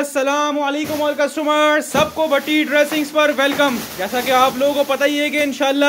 Aslam all customer सबको भट्टी dressings पर welcome जैसा कि आप लोगों को पता ही है कि इन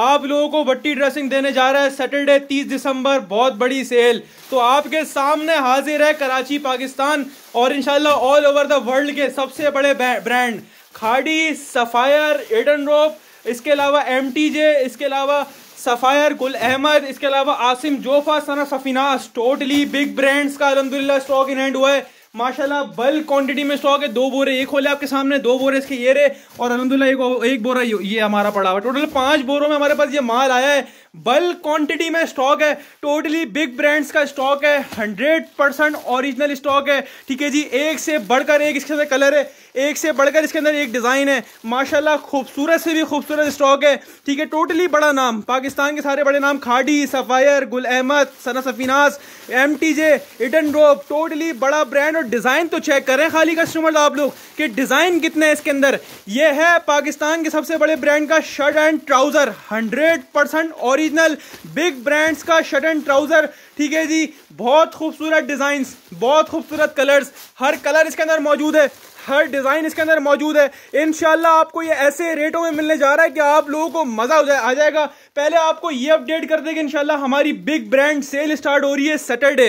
आप लोगों को भट्टी ड्रेसिंग देने जा रहा है सैटरडे 30 दिसंबर बहुत बड़ी सेल तो आपके सामने हाजिर है कराची पाकिस्तान और in all over the world के सबसे बड़े ब्रांड खाड़ी सफ़ायर एडन रोप इसके अलावा एम इसके अलावा सफ़ायर गुल अहमद इसके अलावा Asim Jofa Sana Safinaz totally big brands का अलहमदिल्ला स्टॉक इन हैंड हुआ है माशाल्लाह बल क्वांटिटी में स्टॉक है दो बोरे एक खोले आपके सामने दो बोरे इसके ये रहे और अलहमदिल्ला एक, एक बोरा ये हमारा पड़ा हुआ टोटल पाँच बोरों में हमारे पास ये माल आया है बल्क क्वांटिटी में स्टॉक है टोटली बिग ब्रांड्स का स्टॉक है हंड्रेड परसेंट ऑरिजिनल स्टॉक है ठीक है जी एक से बढ़कर एक इसके अंदर कलर है एक से बढ़कर इसके अंदर एक डिज़ाइन है माशाल्लाह खूबसूरत से भी खूबसूरत स्टॉक है ठीक है टोटली बड़ा नाम पाकिस्तान के सारे बड़े नाम Khaadi Sapphire Gul Ahmed Sana Safinaz M T J Edenrobe totally बड़ा ब्रांड और डिज़ाइन तो चेक करें खाली कस्टमर आप लोग कि डिज़ाइन कितने हैं इसके अंदर यह है पाकिस्तान के सबसे बड़े ब्रांड का shirt and trouser hundred percent और ओरिजिनल बिग ब्रांड्स का शर्ट एंड ट्राउज़र ठीक है जी बहुत खूबसूरत डिजाइन बहुत खूबसूरत कलर्स हर कलर इसके अंदर मौजूद है हर डिज़ाइन इसके अंदर मौजूद है इन आपको ये ऐसे रेटों में मिलने जा रहा है कि आप लोगों को मज़ा आ जाएगा पहले आपको ये अपडेट कर देंगे इनशाला हमारी बिग ब्रांड सेल स्टार्ट हो रही है सैटरडे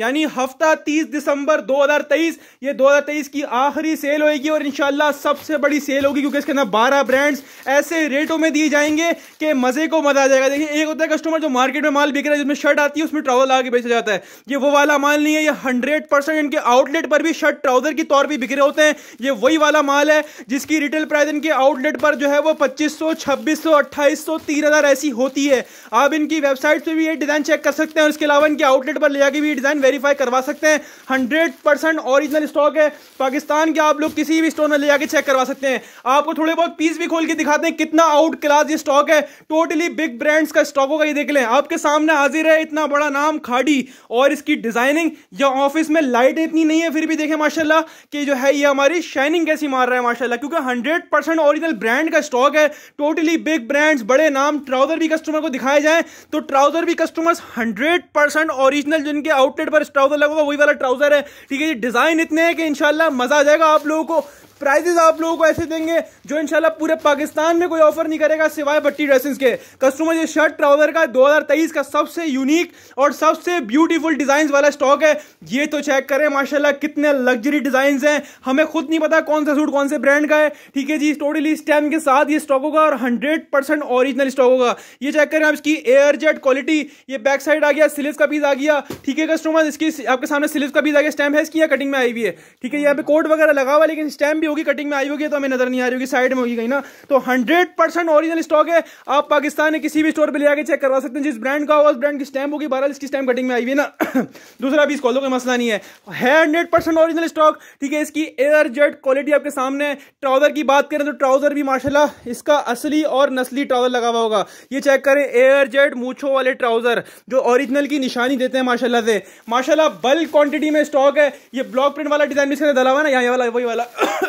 यानी हफ्ता 30 दिसंबर 2023 ये 2023 की आखिरी सेल होगी और इनशाला सबसे बड़ी सेल होगी क्योंकि इसके अंदर 12 ब्रांड्स ऐसे रेटों में दिए जाएंगे कि मज़े को मज़ा आ जाएगा देखिए एक होता है कस्टमर जो मार्केट में माल बिक रहा है जिसमें शर्ट आती है उसमें ट्रावल आगे बेचा जाता है ये वो वाला माल नहीं है ये हंड्रेड परसेंट इनके आउटलेट पर भी शर्ट ट्राउजर के तौर पर रहे होते हैं ये वही वाला माल है जिसकी रिटेल प्राइस इनके आउटलेट पर जो है वो पच्चीस सौ छब्बीस सौ अट्ठाईस सौ तीन हज़ार ऐसी अच्छी होती है आप इनकी वेबसाइट पर भी ये डिज़ाइन चेक कर सकते हैं और इसके अलावा इनके आउटलेट पर ले जाके भी डिज़ाइन वेरीफाई करवा सकते हैं हंड्रेड परसेंट ऑरिजिनल स्टॉक है पाकिस्तान के आप लोग किसी भी स्टोर में ले जाके चेक करवा सकते हैं आपको थोड़े बहुत पीस भी खोल के दिखाते हैं कितना आउट क्लास ये स्टॉक है टोटली बिग ब्रांड्स का स्टॉक होगा ये देख लें आपके सामने हाजिर है इतना बड़ा नाम खाड़ी और इसकी डिज़ाइनिंग या ऑफिस में लाइट इतनी नहीं है फिर भी देखें माशाला कि जो है ये हमारी शाइनिंग कैसी मार रहा है माशाला क्योंकि हंड्रेड ओरिजिनल ब्रांड का स्टॉक है टोटली बिग ब्रांड्स बड़े नाम ट्राउजर ट्राउजर भी कस्टमर को दिखाए जाए तो ट्राउजर भी कस्टमर्स हंड्रेड परसेंट ओरिजिनल जिनके आउटलेट पर ट्राउजर लगा हुआ वही वाला ट्राउजर है ठीक है डिजाइन इतने हैं कि इनशाला मजा आ जाएगा आप लोगों को प्राइजेस आप लोगों को ऐसे देंगे जो इनशाला पूरे पाकिस्तान में कोई ऑफर नहीं करेगा सिवाय भट्टी ड्रेसिंग के कस्टमर ये शर्ट ट्राउजर का 2023 का सबसे यूनिक और सबसे ब्यूटीफुल डिजाइन वाला स्टॉक है ये तो चेक करें माशाला कितने लग्जरी डिजाइन हैं हमें खुद नहीं पता कौन सा सूट कौन से ब्रांड का है ठीक है जी टोटली स्टैम के साथ ये स्टॉक होगा और हंड्रेड परसेंट ऑरिजिनल स्टॉक होगा ये चेक करें आप इसकी एयर जेट क्वालिटी ये बैक साइड आ गया सिलिप का पीस आ गया ठीक है कस्टमर इसकी आपके सामने सिलिप का पीस आ गया स्टैम है इसकी कटिंग में आई हुई है ठीक है यहाँ पे कोट वगैरह लगा हुआ लेकिन स्टैम भी भी होगी कटिंग में आई होगी तो हमें नजर नहीं आ रही होगी साइड में होगी कहीं ना तो हंड्रेड परसेंट ओरिजिनल स्टॉक है आप पाकिस्तान में किसी भी स्टोर पर ले आके चेक करवा सकते हैं जिस ब्रांड का उस ब्रांड की स्टैम्प होगी बहरहाल इसकी स्टैम्प कटिंग में आई हुई ना दूसरा भी इसको कोई मसला नहीं है हंड्रेड परसेंट ओरिजिनल स्टॉक ठीक है इसकी एयर जेट क्वालिटी आपके सामने ट्राउजर की बात करें तो ट्राउजर भी माशाला इसका असली और नस्ली ट्राउजर लगा हुआ होगा ये चेक करें एयर जेट मूछो वाले ट्राउजर जो ओरिजिनल की निशानी देते हैं माशाला से माशाला बल्क क्वांटिटी में स्टॉक है ये ब्लॉक प्रिंट वाला डिजाइन भी इसके अंदर डला हुआ ना यहाँ वाला वही वाला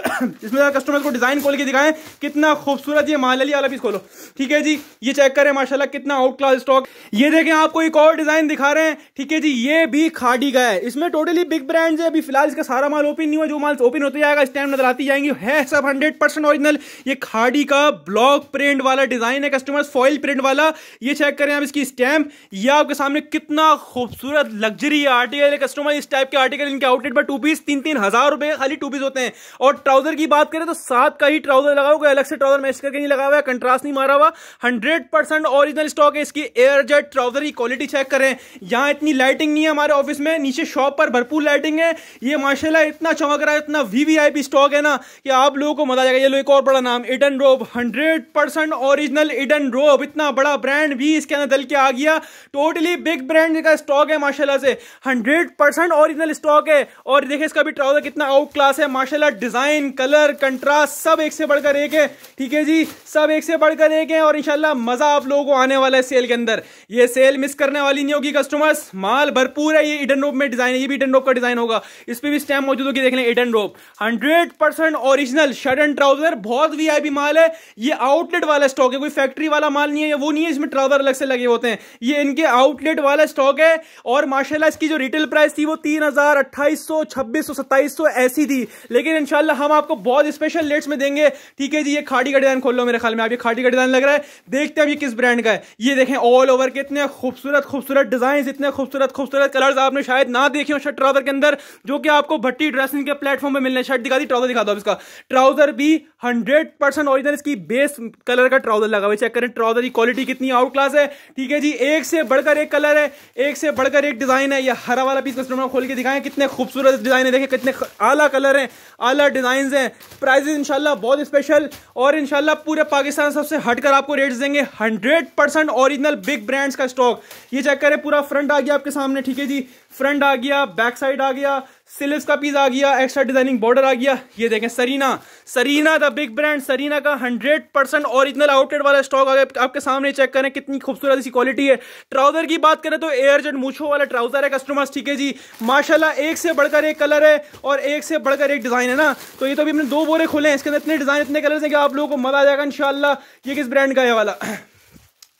इसमें कस्टमर को डिज़ाइन खोल के दिखाएं कितना खूबसूरत ये माल अली वाला पीस खोलो ठीक है जी ये चेक करें माशाल्लाह कितना आउट क्लास स्टॉक ये देखें आपको एक और डिज़ाइन दिखा रहे हैं ठीक है जी ये भी खाड़ी का है इसमें टोटली बिग ब्रांड है अभी फिलहाल इसका सारा माल ओपन नहीं हुआ जो माल ओपन होते जाएगा इस टाइम नजर आती जाएंगी है सब हंड्रेड ओरिजिनल ये खाड़ी का ब्लॉक प्रिंट वाला डिज़ाइन है कस्टमर फॉइल प्रिंट वाला ये चेक करें आप इसकी स्टैम्प यह आपके सामने कितना खूबसूरत लग्जरी आर्टिकल है कस्टमर इस टाइप के आर्टिकल इनके आउटलेट पर टू पीस तीन तीन हज़ार रुपए खाली टू पीस होते हैं और ट्राउजर की बात करें तो सात का ही ट्राउजर लगा हुआ अलग से ट्राउजर मैच करके नहीं लगा हुआ है कंट्रास्ट नहीं मारा हुआ हंड्रेड परसेंट ऑरिजिनल स्टॉक है इसकी एयर जेट ट्राउजर की क्वालिटी चेक करें यहाँ इतनी लाइटिंग नहीं है हमारे ऑफिस में नीचे शॉप पर भरपूर लाइटिंग है ये माशाला इतना चमक रहा है इतना वीवीआईपी स्टॉक है ना कि आप लोगों को मजा आएगा ये लो एक और बड़ा नाम इडन रोब हंड्रेड परसेंट ऑरिजिनल इडन रोब इतना बड़ा ब्रांड भी इसके अंदर दल के आ गया टोटली बिग ब्रांड का स्टॉक है माशाला से हंड्रेड परसेंट ओरिजिनल स्टॉक है और देखिए इसका भी ट्राउजर कितना आउट क्लास है माशाला डिजाइन लाइटिंग कलर कंट्रास्ट सब एक से बढ़कर एक है ठीक है जी सब एक से बढ़कर एक है और इंशाल्लाह मजा आप लोगों को आने वाला है सेल के अंदर ये सेल मिस करने वाली नहीं होगी कस्टमर्स माल भरपूर है ये इडन रोप में डिजाइन है ये भी इडन रोप का डिजाइन होगा इस पर भी स्टैम्प मौजूद होगी देख लें Edenrobe hundred percent original shirt and trouser बहुत वी माल है ये आउटलेट वाला स्टॉक है कोई फैक्ट्री वाला माल नहीं है वो नहीं है इसमें ट्राउजर अलग से लगे होते हैं ये इनके आउटलेट वाला स्टॉक है और माशाला इसकी जो रिटेल प्राइस थी वो तीन हजार अट्ठाईस सौ छब्बीस सौ सत्ताईस सौ ऐसी थी लेकिन इनशाला हम आपको बहुत स्पेशल लेट्स में देंगे ठीक है जी ये खाड़ी का डिजाइन खोल लो मेरे ख्याल में आप ये खाड़ी का डिजाइन लग रहा है देखते हैं ये किस ब्रांड का है ये देखें ऑल ओवर के इतने खूबसूरत खूबसूरत डिजाइन इतने खूबसूरत खूबसूरत कलर्स आपने शायद ना देखे हो शर्ट ट्राउजर के अंदर जो कि आपको भट्टी ड्रेसिंग के प्लेटफॉर्म पर मिलने शर्ट दिखा दी ट्राउजर दिखा दो इसका ट्राउजर भी हंड्रेड परसेंट ऑरिजिनल इसकी बेस कलर का ट्राउजर लगा हुआ चेक करें ट्राउजर की क्वालिटी कितनी आउट क्लास है ठीक है जी एक से बढ़कर एक कलर है एक से बढ़कर एक डिजाइन है यह हरा वाला पीस कस्टमर खोल के दिखाएं कितने खूबसूरत डिजाइन है देखे कितने आला कलर है आला डिजाइन है प्राइजेस इनशाला बहुत स्पेशल और इनशाला पूरे पाकिस्तान सबसे हटकर आपको रेट देंगे हंड्रेड ओरिजिनल बिग ब्रांड्स का स्टॉक ये चेक करें पूरा फ्रंट आ गया आपके सामने ठीक है जी फ्रंट आ गया बैक साइड आ गया सिलिप्स का पीस आ गया एक्स्ट्रा डिजाइनिंग बॉर्डर आ गया ये देखें Sarina Sarina the big brand Sarina का 100 परसेंट ओरिजिनल आउटलेट वाला स्टॉक आ गया आपके सामने चेक करें कितनी खूबसूरत इसकी क्वालिटी है ट्राउजर की बात करें तो एयर जेट मूछो वाला ट्राउजर है कस्टमर्स ठीक है जी माशाला एक से बढ़कर एक कलर है और एक से बढ़कर एक डिजाइन है ना तो ये तो अभी हमने दो बोरे खोले हैं इसके अंदर इतने डिजाइन इतने कलर है कि आप लोगों को मजा आ जाएगा इनशाला ये किस ब्रांड का है वाला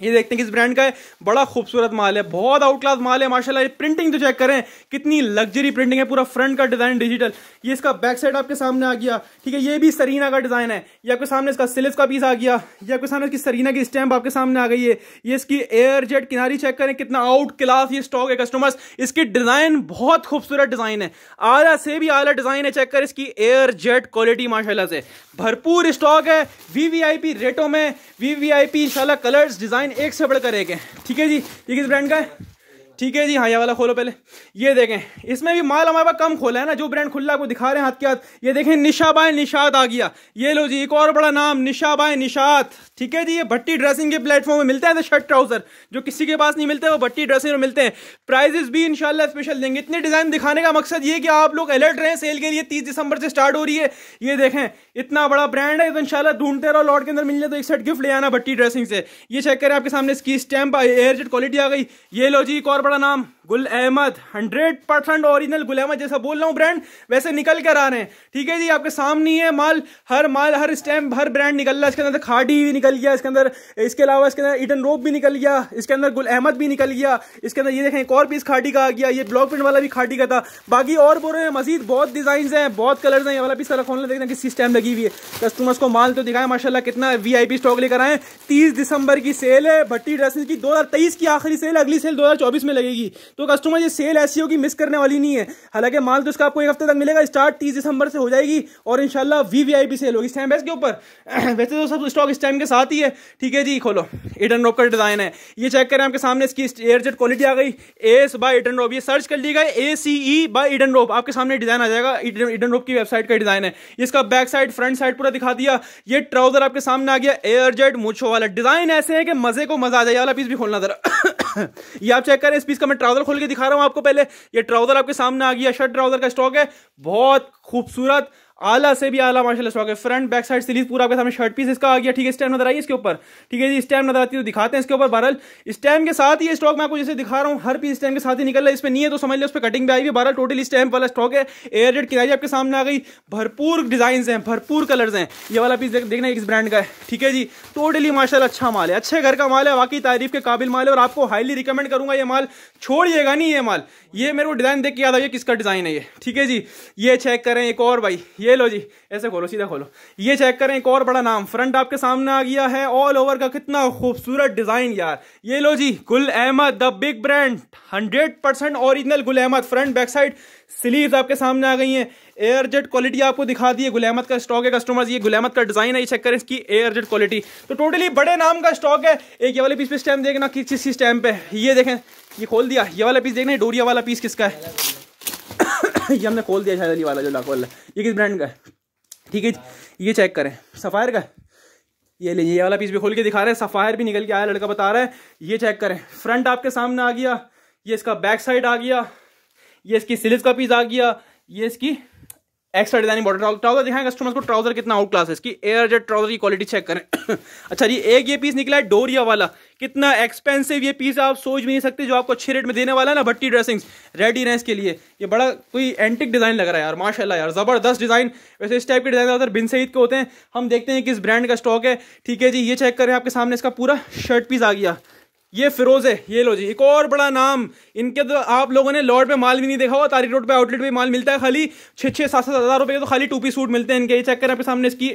ये देखते हैं किस ब्रांड का है बड़ा खूबसूरत माल है बहुत आउट क्लास माल है माशाल्लाह ये प्रिंटिंग तो चेक करें कितनी लग्जरी प्रिंटिंग है पूरा फ्रंट का डिजाइन डिजिटल ये इसका बैक साइड आपके सामने आ गया ठीक है ये भी सरीना का डिजाइन है ये आपके सामने इसका सिलिप का पीस आ गया ये आपके सामने इसकी सरीना की स्टैम्प आपके सामने आ गई है ये इसकी एयर जेट किनारी चेक करें कितना आउट क्लास ये स्टॉक है कस्टमर्स इसकी डिजाइन बहुत खूबसूरत डिजाइन है आला से भी आला डिजाइन है चेक कर इसकी एयर जेट क्वालिटी माशाला से भरपूर स्टॉक है वी रेटों में वी वी कलर्स डिजाइन डिज़ाइन एक से बढ़कर एक है ठीक है जी ये किस ब्रांड का है ठीक है जी हाँ ये वाला खोलो पहले ये देखें इसमें भी माल हमारे पास कम खोला है ना जो ब्रांड खुला वो दिखा रहे हैं हाथ के हाथ ये देखें निशा बाय निशात आ गया ये लो जी एक और बड़ा नाम निशा बाय निशात ठीक है जी ये भट्टी ड्रेसिंग के प्लेटफॉर्म में मिलते हैं शर्ट ट्राउजर जो किसी के पास नहीं मिलते वो भट्टी ड्रेसिंग में मिलते हैं प्राइजेस भी इनशाला स्पेशल देंगे इतने डिजाइन दिखाने का मकसद ये कि आप लोग अलर्ट रहे हैं सेल के लिए तीस दिसंबर से स्टार्ट हो रही है ये देखें इतना बड़ा ब्रांड है तो इनशाला ढूंढते रहो लॉट के अंदर मिल जाए तो एक सेट गिफ्ट ले आना भट्टी ड्रेसिंग से ये चेक करें आपके सामने इसकी स्टैम्प एयर जेट क्वालिटी आ गई ये लो जी एक और बड़ा नाम गुल अहमद हंड्रेड परसेंट ऑरिजिनल गुल अहमद जैसा बोल रहा हूँ ब्रांड वैसे निकल कर आ रहे हैं ठीक है जी आपके सामने है माल हर माल हर स्टैम्प हर ब्रांड निकल रहा है इसके अंदर खाडी भी निकल गया इसके अंदर इसके अलावा इसके अंदर ईटन रोप भी निकल गया इसके अंदर गुल अहमद भी निकल गया इसके अंदर ये देखें एक और पीस खाडी का आ गया ये ब्लॉक प्रिंट वाला भी खाडी का था बाकी और बोल रहे हैं मजीद बहुत डिजाइन है बहुत कलर है ये वाला पीस सारा खोलने देखना किस स्टैम्प लगी हुई है कस्टमर्स को माल तो दिखाएं माशाला कितना वी स्टॉक लेकर आए तीस दिसंबर की सेल है भट्टी ड्रेसेस की दो की आखिरी सेल अगली सेल दो में लगेगी तो कस्टमर ये सेल ऐसी होगी मिस करने वाली नहीं है हालांकि माल तो इसका आपको एक हफ्ते तक मिलेगा स्टार्ट तीस दिसंबर से हो जाएगी और इनशाला V V I P sale होगी स्टैम के ऊपर वैसे तो सब स्टॉक इस टाइम के साथ ही है ठीक है जी खोलो एटन रॉप का डिज़ाइन है ये चेक करें आपके सामने इसकी एयरजेट क्वालिटी आ गई एस बाय इटन रोप ये सर्च कर लीजिएगा ए सी ई बाय इटन रोप आपके सामने डिज़ाइन आ जाएगा इटन रोप की वेबसाइट का डिज़ाइन है इसका बैक साइड फ्रंट साइड पूरा दिखा दिया ये ट्राउजर आपके सामने आ गया एयरजेट मुछो वाला डिज़ाइन ऐसे है कि मज़े को मज़ा आ जाए वाला पीस भी खोलना ज़रा ये आप चेक करें इस पीस का मैं ट्राउजर खोल के दिखा रहा हूँ आपको पहले ये ट्राउजर आपके सामने आ गया शर्ट ट्राउजर का स्टॉक है बहुत खूबसूरत आला से भी आला मार्शल स्टॉक है फ्रंट बैक साइड सीरीज पूरा आपके सामने शर्ट पीस इसका आ गया ठीक है स्टैम नजर आई इसके ऊपर ठीक है जी स्टैम नजर आती है तो दिखाते हैं इसके ऊपर बहरल स्टैम के साथ ही स्टॉक मैं आपको जैसे दिखा रहा हूँ हर पीस स्टैम के साथ ही निकल रहा है इसमें नहीं है तो समझ लो उस पर कटिंग भी आई हुई बहरल टोटली स्टैम वाला स्टॉक है एयर रेड किनारी आपके सामने आ गई भरपूर डिजाइन है भरपूर कलर है ये वाला पीस देखना इस ब्रांड का है ठीक है जी टोटली मार्शल अच्छा माल है अच्छे घर का माल है वाकई तारीफ के काबिल माल है और आपको हाईली रिकमेंड करूंगा ये माल छोड़िएगा नहीं ये माल ये मेरे को डिजाइन देख के याद आइए किसका डिजाइन है ये ठीक है जी ये चेक करें एक और भाई ये ये लो जी ऐसे खोलो सीधा खोलो ये चेक करें एक और बड़ा नाम फ्रंट आपके सामने आ गया है ऑल ओवर का कितना खूबसूरत डिज़ाइन यार ये लो जी Gul Ahmed the big brand hundred percent original Gul Ahmed front back side sleeve आपके सामने आ गई हैं एयर जेट क्वालिटी आपको दिखा दी है अहमद का स्टॉक है कस्टमर्स ये गुल अहमद का डिज़ाइन है ये चेक करें इसकी एयर जेट क्वालिटी तो टोटली बड़े नाम का स्टॉक है एक ये वाले पीस पे स्टैम्प देखना किस चीज़ स्टैम्प है ये देखें ये खोल दिया ये वाला पीस देखना डोरिया वाला पीस किसका है ये हमने खोल दिया शायद अली वाला जो लाख वाला ये किस ब्रांड का है ठीक है ये चेक करें सफ़ायर का ये लीजिए ये वाला पीस भी खोल के दिखा रहे हैं सफ़ायर भी निकल के आया लड़का बता रहा है ये चेक करें फ्रंट आपके सामने आ गया ये इसका बैक साइड आ गया ये इसकी सिल्स का पीस आ गया ये इसकी एक्स्ट्रा डिजाइनिंग बॉर्डर ट्राउजर दिखाएं कस्टमर्स को ट्राउजर कितना आउट क्लास है इसकी एयर जेट ट्राउजर की क्वालिटी चेक करें अच्छा जी एक ये पीस निकला है डोरिया वाला कितना एक्सपेंसिव ये पीस आप सोच भी नहीं सकते जो आपको अच्छे रेट में देने वाला है ना भट्टी ड्रेसिंग्स रेंस के लिए ये बड़ा कोई एंटिक डिजाइन लग रहा है यार माशाला यार जबरदस्त डिजाइन वैसे इस टाइप के डिजाइन ज्यादातर बिन सईद के होते हैं हम देखते हैं किस ब्रांड का स्टॉक है ठीक है जी ये चेक करें आपके सामने इसका पूरा शर्ट पीस आ गया ये फिरोज है ये लो जी एक और बड़ा नाम इनके तो आप लोगों ने लॉर्ड पे माल भी नहीं देखा हो तारी रोड पे आउटलेट पे माल मिलता है खाली छः छः सात सात हज़ार रुपये तो खाली टू पी सूट मिलते हैं इनके ये चेक करें आपके सामने इसकी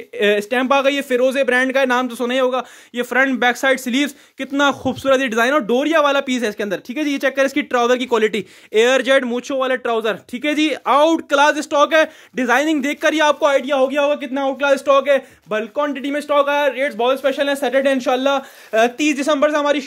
स्टैंप आ गई ये फिरोज ब्रांड का है नाम तो सुना ही होगा ये फ्रंट बैक साइड स्लीव कितना खूबसूरत ये डिज़ाइन और डोरिया वाला पीस है इसके अंदर ठीक है जी ये चेक करें इसकी ट्राउजर की क्वालिटी एयर जेट मूछो वाले ट्राउजर ठीक है जी आउट क्लास स्टॉक है डिजाइनिंग देख ही आपको आइडिया हो गया होगा कितना आउट क्लास स्टॉक है बल्क क्वांटिटी में स्टॉक आया रेट्स बहुत स्पेशल है सैटरडे इंशाल्लाह तीस दिसंबर से हमारी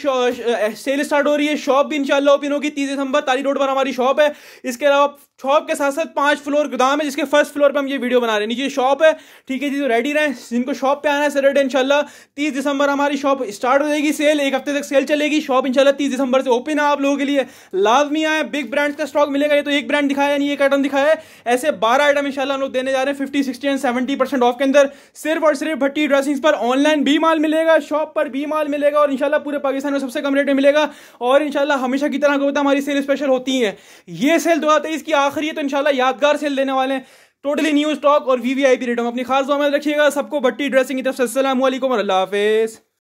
सेल स्टार्ट हो रही है शॉप भी इंशाल्लाह ओपन होगी तीस दिसंबर तारी रोड पर हमारी शॉप है इसके अलावा शॉप के साथ साथ पांच फ्लोर गोदाम है जिसके फर्स्ट फ्लोर पे हम ये वीडियो बना रहे हैं नीचे शॉप है ठीक है जी तो रेडी रहें जिनको शॉप पे आना है सैटरडे इंशाल्लाह तीस दिसंबर हमारी शॉप स्टार्ट हो जाएगी सेल एक हफ्ते तक सेल चलेगी शॉप इंशाल्लाह तीस दिसंबर से ओपन है आप लोगों के लिए लाजमी आए बिग ब्रांड का स्टॉक मिलेगा ये तो एक ब्रांड दिखाया यानी एक आइटम दिखाया ऐसे बारह आइटम इंशाल्लाह हम लोग देने जा रहे हैं fifty sixty and seventy percent off के अंदर सिर्फ और सिर्फ भट्टी ड्रेसिंग पर ऑनलाइन भी माल मिलेगा शॉप पर भी माल मिलेगा और इंशाल्लाह पूरे पाकिस्तान में सबसे कम रेट में मिलेगा और इंशाल्लाह हमेशा की तरह हमारी सेल स्पेशल होती है ये सेल दो की आखिर ये तो इनशाला यादगार सेल देने वाले हैं टोटली न्यू स्टॉक और वी वी आई पी में अपनी खास दुआ में रखिएगा सबको बट्टी ड्रेसिंग की तरफ से असलम और अल्लाह हाफिज़